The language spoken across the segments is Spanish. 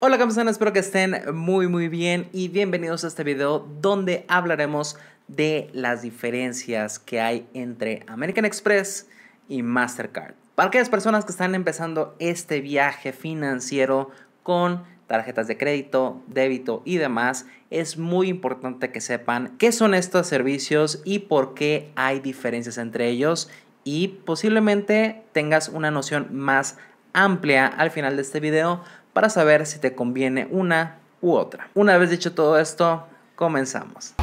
Hola están? espero que estén muy muy bien y bienvenidos a este video donde hablaremos de las diferencias que hay entre American Express y Mastercard. Para aquellas personas que están empezando este viaje financiero con tarjetas de crédito, débito y demás, es muy importante que sepan qué son estos servicios y por qué hay diferencias entre ellos y posiblemente tengas una noción más amplia al final de este video para saber si te conviene una u otra. Una vez dicho todo esto, comenzamos.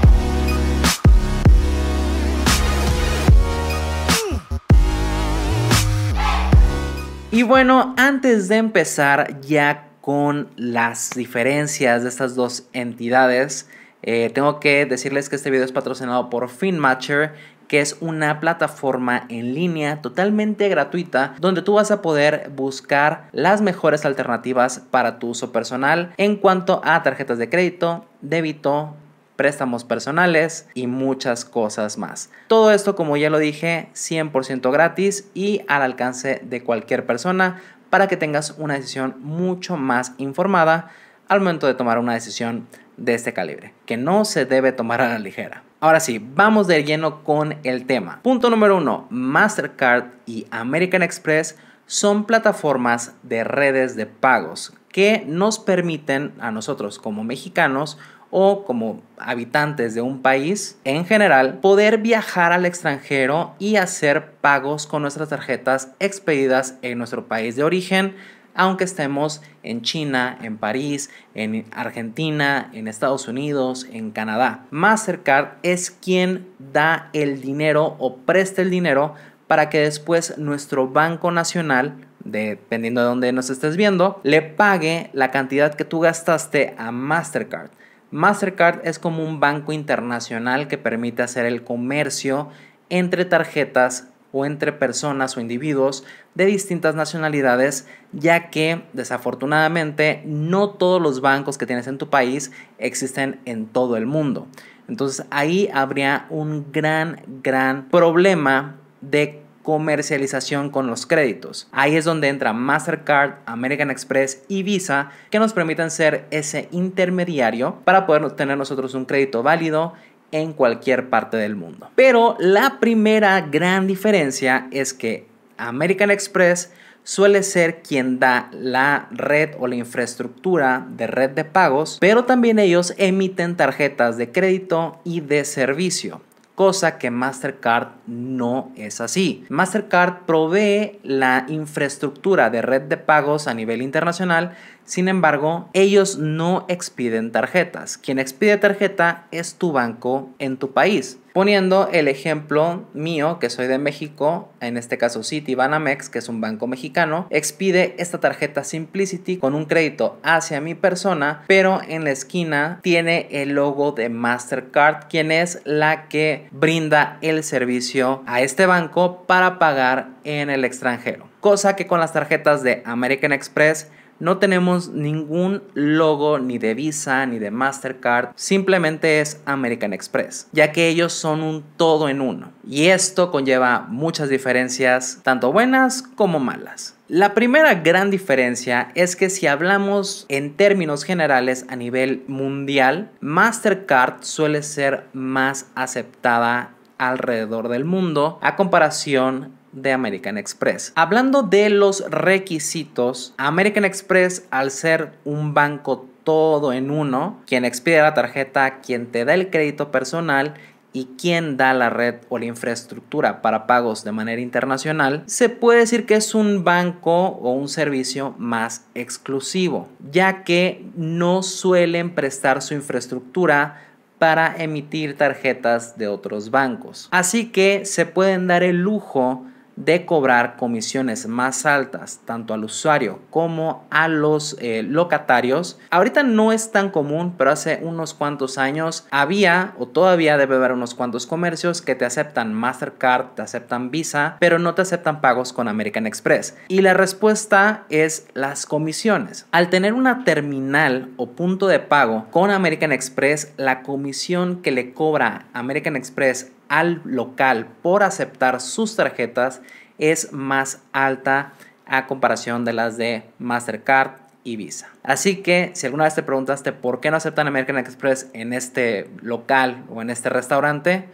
Y bueno, antes de empezar ya con las diferencias de estas dos entidades, eh, tengo que decirles que este video es patrocinado por FinMatcher que es una plataforma en línea totalmente gratuita donde tú vas a poder buscar las mejores alternativas para tu uso personal en cuanto a tarjetas de crédito, débito, préstamos personales y muchas cosas más. Todo esto, como ya lo dije, 100% gratis y al alcance de cualquier persona para que tengas una decisión mucho más informada al momento de tomar una decisión de este calibre, que no se debe tomar a la ligera. Ahora sí, vamos de lleno con el tema. Punto número uno, Mastercard y American Express son plataformas de redes de pagos que nos permiten a nosotros como mexicanos o como habitantes de un país en general poder viajar al extranjero y hacer pagos con nuestras tarjetas expedidas en nuestro país de origen aunque estemos en China, en París, en Argentina, en Estados Unidos, en Canadá. Mastercard es quien da el dinero o presta el dinero para que después nuestro Banco Nacional dependiendo de dónde nos estés viendo, le pague la cantidad que tú gastaste a Mastercard. Mastercard es como un banco internacional que permite hacer el comercio entre tarjetas o entre personas o individuos de distintas nacionalidades, ya que desafortunadamente no todos los bancos que tienes en tu país existen en todo el mundo. Entonces ahí habría un gran, gran problema de comercialización con los créditos. Ahí es donde entra Mastercard, American Express y Visa que nos permiten ser ese intermediario para poder tener nosotros un crédito válido en cualquier parte del mundo. Pero la primera gran diferencia es que American Express suele ser quien da la red o la infraestructura de red de pagos, pero también ellos emiten tarjetas de crédito y de servicio cosa que Mastercard no es así. Mastercard provee la infraestructura de red de pagos a nivel internacional sin embargo, ellos no expiden tarjetas. Quien expide tarjeta es tu banco en tu país. Poniendo el ejemplo mío, que soy de México, en este caso Banamex, que es un banco mexicano, expide esta tarjeta Simplicity con un crédito hacia mi persona, pero en la esquina tiene el logo de Mastercard, quien es la que brinda el servicio a este banco para pagar en el extranjero. Cosa que con las tarjetas de American Express no tenemos ningún logo ni de Visa ni de Mastercard, simplemente es American Express, ya que ellos son un todo en uno. Y esto conlleva muchas diferencias, tanto buenas como malas. La primera gran diferencia es que si hablamos en términos generales a nivel mundial, Mastercard suele ser más aceptada alrededor del mundo a comparación de American Express. Hablando de los requisitos, American Express al ser un banco todo en uno, quien expide la tarjeta, quien te da el crédito personal y quien da la red o la infraestructura para pagos de manera internacional, se puede decir que es un banco o un servicio más exclusivo, ya que no suelen prestar su infraestructura para emitir tarjetas de otros bancos. Así que se pueden dar el lujo de cobrar comisiones más altas tanto al usuario como a los eh, locatarios. Ahorita no es tan común, pero hace unos cuantos años había o todavía debe haber unos cuantos comercios que te aceptan Mastercard, te aceptan Visa, pero no te aceptan pagos con American Express. Y la respuesta es las comisiones. Al tener una terminal o punto de pago con American Express, la comisión que le cobra American Express al local por aceptar sus tarjetas es más alta a comparación de las de Mastercard y Visa. Así que si alguna vez te preguntaste por qué no aceptan American Express en este local o en este restaurante,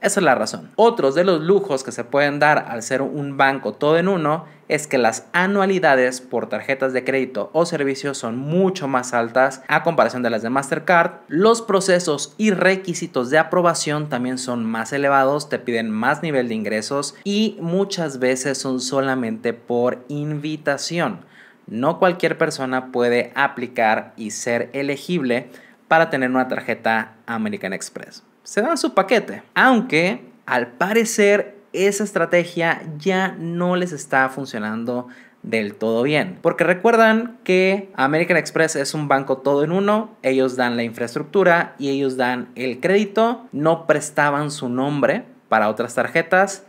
esa es la razón. Otros de los lujos que se pueden dar al ser un banco todo en uno es que las anualidades por tarjetas de crédito o servicios son mucho más altas a comparación de las de Mastercard. Los procesos y requisitos de aprobación también son más elevados, te piden más nivel de ingresos y muchas veces son solamente por invitación. No cualquier persona puede aplicar y ser elegible para tener una tarjeta American Express se dan su paquete. Aunque al parecer esa estrategia ya no les está funcionando del todo bien. Porque recuerdan que American Express es un banco todo en uno, ellos dan la infraestructura y ellos dan el crédito, no prestaban su nombre para otras tarjetas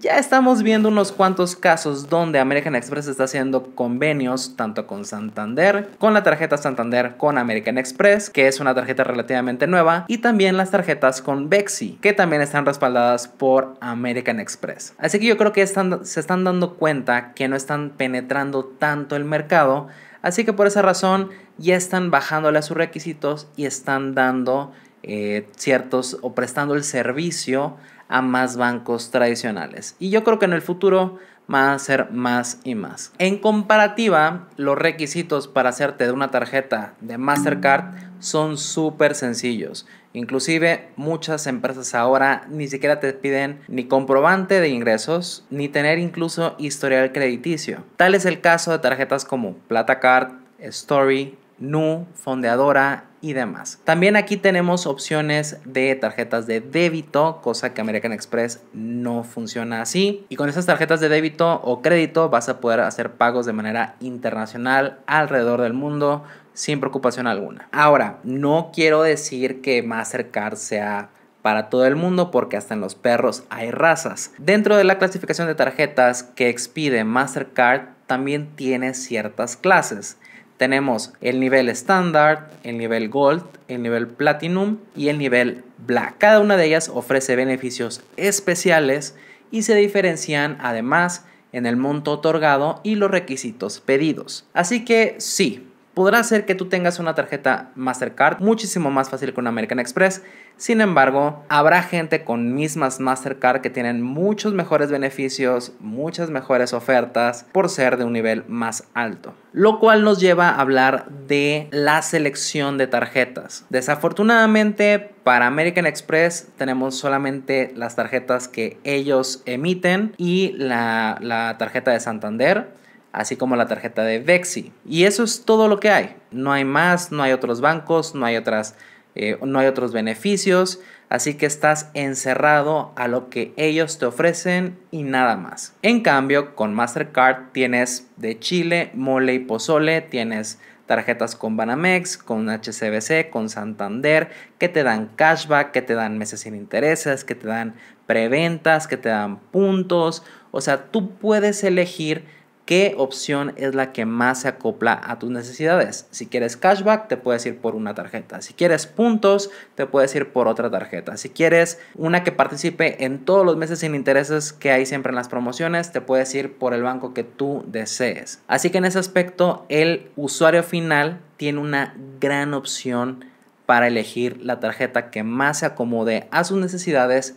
ya estamos viendo unos cuantos casos donde American Express está haciendo convenios tanto con Santander, con la tarjeta Santander con American Express, que es una tarjeta relativamente nueva, y también las tarjetas con Vexy, que también están respaldadas por American Express. Así que yo creo que se están dando cuenta que no están penetrando tanto el mercado, así que por esa razón ya están bajándole a sus requisitos y están dando eh, ciertos o prestando el servicio a más bancos tradicionales. Y yo creo que en el futuro van a ser más y más. En comparativa, los requisitos para hacerte de una tarjeta de Mastercard son súper sencillos. Inclusive muchas empresas ahora ni siquiera te piden ni comprobante de ingresos, ni tener incluso historial crediticio. Tal es el caso de tarjetas como Platacard, Story, Nu, Fondeadora, y demás. También aquí tenemos opciones de tarjetas de débito, cosa que American Express no funciona así. Y con esas tarjetas de débito o crédito vas a poder hacer pagos de manera internacional alrededor del mundo sin preocupación alguna. Ahora, no quiero decir que Mastercard sea para todo el mundo porque hasta en los perros hay razas. Dentro de la clasificación de tarjetas que expide Mastercard también tiene ciertas clases tenemos el nivel estándar, el nivel gold, el nivel platinum y el nivel black. Cada una de ellas ofrece beneficios especiales y se diferencian además en el monto otorgado y los requisitos pedidos. Así que sí, podrá ser que tú tengas una tarjeta Mastercard muchísimo más fácil que una American Express. Sin embargo, habrá gente con mismas Mastercard que tienen muchos mejores beneficios, muchas mejores ofertas por ser de un nivel más alto. Lo cual nos lleva a hablar de la selección de tarjetas. Desafortunadamente, para American Express tenemos solamente las tarjetas que ellos emiten y la tarjeta de Santander así como la tarjeta de Vexi. Y eso es todo lo que hay. No hay más, no hay otros bancos, no hay, otras, eh, no hay otros beneficios. Así que estás encerrado a lo que ellos te ofrecen y nada más. En cambio, con Mastercard tienes de Chile, mole y pozole, tienes tarjetas con Banamex, con HCBC, con Santander, que te dan cashback, que te dan meses sin intereses, que te dan preventas, que te dan puntos. O sea, tú puedes elegir qué opción es la que más se acopla a tus necesidades. Si quieres cashback, te puedes ir por una tarjeta. Si quieres puntos, te puedes ir por otra tarjeta. Si quieres una que participe en todos los meses sin intereses que hay siempre en las promociones, te puedes ir por el banco que tú desees. Así que en ese aspecto, el usuario final tiene una gran opción para elegir la tarjeta que más se acomode a sus necesidades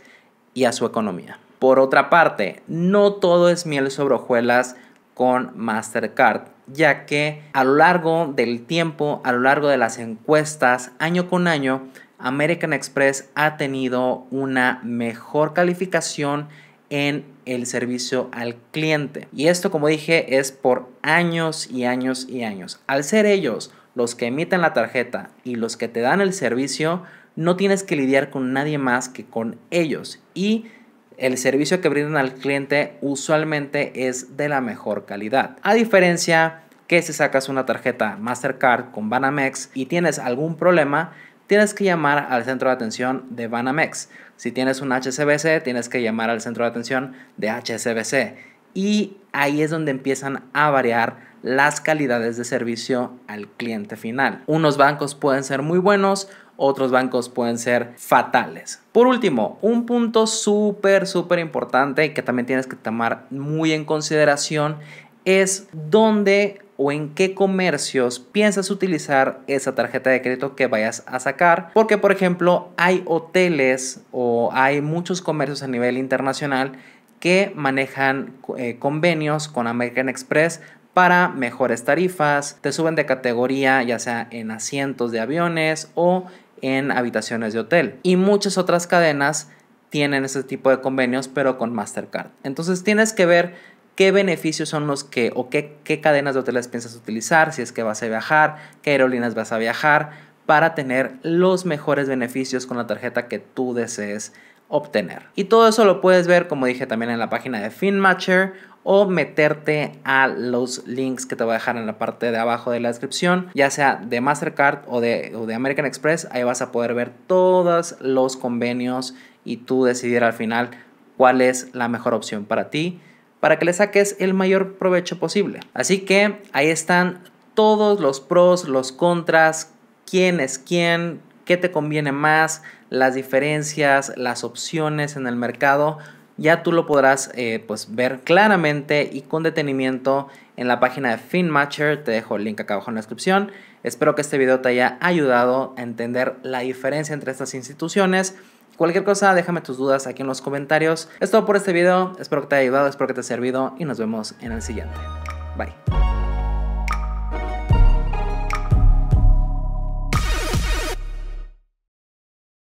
y a su economía. Por otra parte, no todo es miel sobre hojuelas con Mastercard, ya que a lo largo del tiempo, a lo largo de las encuestas, año con año, American Express ha tenido una mejor calificación en el servicio al cliente. Y esto, como dije, es por años y años y años. Al ser ellos los que emiten la tarjeta y los que te dan el servicio, no tienes que lidiar con nadie más que con ellos. Y el servicio que brindan al cliente usualmente es de la mejor calidad. A diferencia que si sacas una tarjeta Mastercard con Banamex y tienes algún problema, tienes que llamar al centro de atención de Banamex. Si tienes un HSBC, tienes que llamar al centro de atención de HSBC. Y ahí es donde empiezan a variar las calidades de servicio al cliente final. Unos bancos pueden ser muy buenos, otros bancos pueden ser fatales. Por último, un punto súper, súper importante que también tienes que tomar muy en consideración es dónde o en qué comercios piensas utilizar esa tarjeta de crédito que vayas a sacar. Porque, por ejemplo, hay hoteles o hay muchos comercios a nivel internacional que manejan eh, convenios con American Express para mejores tarifas, te suben de categoría ya sea en asientos de aviones o en habitaciones de hotel. Y muchas otras cadenas tienen ese tipo de convenios, pero con Mastercard. Entonces tienes que ver qué beneficios son los que o qué, cadenas de hoteles piensas utilizar, si es que vas a viajar, qué aerolíneas vas a viajar, para tener los mejores beneficios con la tarjeta que tú desees obtener. Y todo eso lo puedes ver, como dije también en la página de FinMatcher o meterte a los links que te voy a dejar en la parte de abajo de la descripción, ya sea de Mastercard o de, American Express, ahí vas a poder ver todos los convenios y tú decidir al final cuál es la mejor opción para ti, para que le saques el mayor provecho posible. Así que ahí están todos los pros, los contras, quién es quién, qué te conviene más, las diferencias, las opciones en el mercado ya tú lo podrás eh, pues ver claramente y con detenimiento en la página de FinMatcher, te dejo el link acá abajo en la descripción. Espero que este video te haya ayudado a entender la diferencia entre estas instituciones. Cualquier cosa, déjame tus dudas aquí en los comentarios. Es todo por este video, espero que te haya ayudado, espero que te haya servido y nos vemos en el siguiente. Bye.